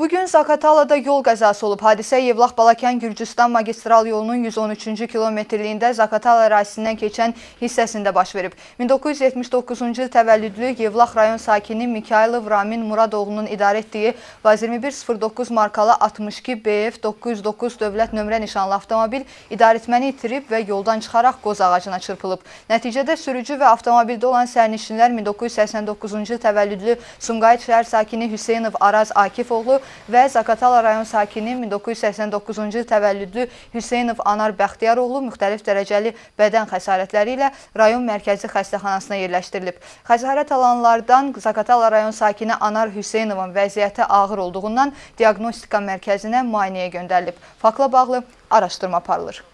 Bugün Zaqatalada yol qəzası olub. Hadisə Yevlax-Balakən-Gürcüstan magistral yolunun 113-cü kilometrliyində Zaqatala ərazisindən keçən hissəsində baş verib. 1979-cu il təvəllüdlü Yevlax rayon sakini Mikailov Ramin Muradoğlunun idarə etdiyi VAZ 2109 markalı 62 BF 909 dövlət nömrə nişanlı avtomobil idarətməni itirib və yoldan çıxaraq qoz ağacına çırpılıb. Nəticədə sürücü və avtomobildə olan sərnişinlər 1989-cu il təvəllüdlü Sumqayıt şəhər sakini Hüseynov Araz Akifoğlu və Zaqatala rayon sakini 1989-cu il təvəllüdlü Hüseynov Anar Bəxtiyaroğlu müxtəlif dərəcəli bədən xəsarətləri ilə rayon mərkəzi xəstəxanasına yerləşdirilib. Xəsarət alanlardan Zaqatala rayon sakini Anar Hüseynovun vəziyyəti ağır olduğundan diaqnostika mərkəzinə müayinəyə göndərilib. Fakla bağlı araşdırma aparılır.